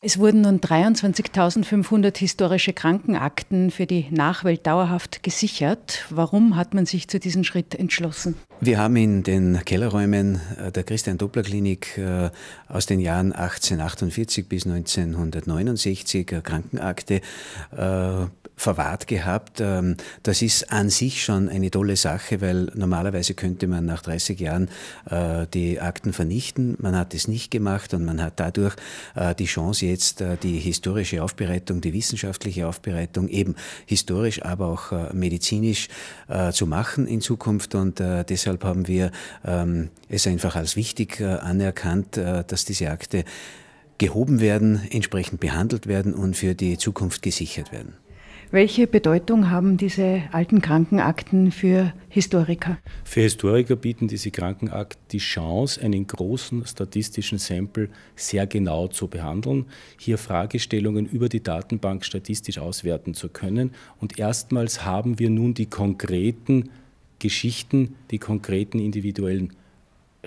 Es wurden nun 23.500 historische Krankenakten für die Nachwelt dauerhaft gesichert. Warum hat man sich zu diesem Schritt entschlossen? Wir haben in den Kellerräumen äh, der Christian-Doppler-Klinik äh, aus den Jahren 1848 bis 1969 äh, Krankenakte verwahrt gehabt. Ähm, das ist an sich schon eine tolle Sache, weil normalerweise könnte man nach 30 Jahren äh, die Akten vernichten. Man hat es nicht gemacht und man hat dadurch äh, die Chance jetzt äh, die historische Aufbereitung, die wissenschaftliche Aufbereitung eben historisch, aber auch medizinisch zu machen in Zukunft. Und deshalb haben wir ähm, es einfach als wichtig anerkannt, dass diese Akte gehoben werden, entsprechend behandelt werden und für die Zukunft gesichert werden. Welche Bedeutung haben diese alten Krankenakten für Historiker? Für Historiker bieten diese Krankenakten die Chance, einen großen statistischen Sample sehr genau zu behandeln, hier Fragestellungen über die Datenbank statistisch auswerten zu können. Und erstmals haben wir nun die konkreten Geschichten, die konkreten individuellen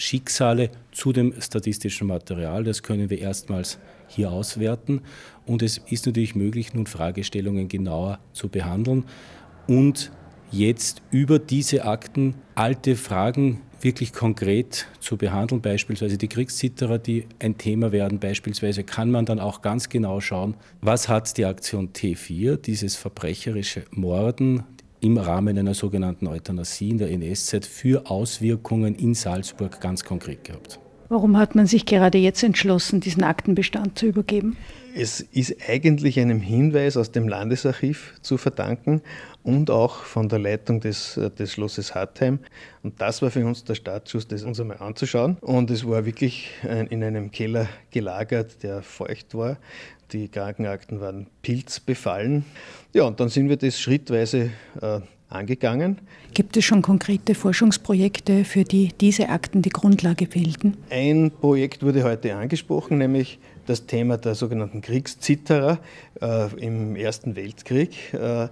Schicksale zu dem statistischen Material. Das können wir erstmals hier auswerten. Und es ist natürlich möglich, nun Fragestellungen genauer zu behandeln und jetzt über diese Akten alte Fragen wirklich konkret zu behandeln, beispielsweise die Kriegszitterer, die ein Thema werden, beispielsweise kann man dann auch ganz genau schauen, was hat die Aktion T4, dieses verbrecherische Morden, im Rahmen einer sogenannten Euthanasie in der NS-Zeit für Auswirkungen in Salzburg ganz konkret gehabt. Warum hat man sich gerade jetzt entschlossen, diesen Aktenbestand zu übergeben? Es ist eigentlich einem Hinweis aus dem Landesarchiv zu verdanken und auch von der Leitung des, äh, des Schlosses Hartheim. Und das war für uns der Startschuss, das uns einmal anzuschauen. Und es war wirklich in einem Keller gelagert, der feucht war. Die Krankenakten waren pilzbefallen. Ja, und dann sind wir das schrittweise äh, angegangen. Gibt es schon konkrete Forschungsprojekte, für die diese Akten die Grundlage bilden? Ein Projekt wurde heute angesprochen, nämlich das Thema der sogenannten Kriegszitterer äh, im Ersten Weltkrieg. Äh,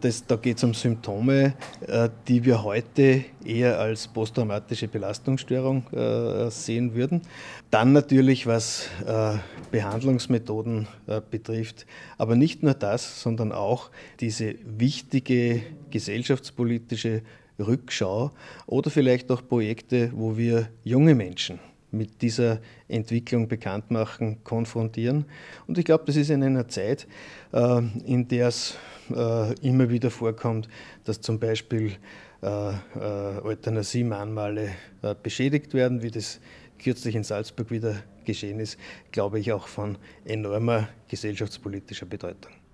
das, da geht es um Symptome, äh, die wir heute eher als posttraumatische Belastungsstörung äh, sehen würden. Dann natürlich, was äh, Behandlungsmethoden äh, betrifft, aber nicht nur das, sondern auch diese wichtige gesellschaftspolitische Rückschau oder vielleicht auch Projekte, wo wir junge Menschen mit dieser Entwicklung bekannt machen, konfrontieren. Und ich glaube, das ist in einer Zeit, äh, in der es äh, immer wieder vorkommt, dass zum Beispiel äh, Euthanasie-Mahnmale beschädigt werden, wie das kürzlich in Salzburg wieder geschehen ist, glaube ich auch von enormer gesellschaftspolitischer Bedeutung.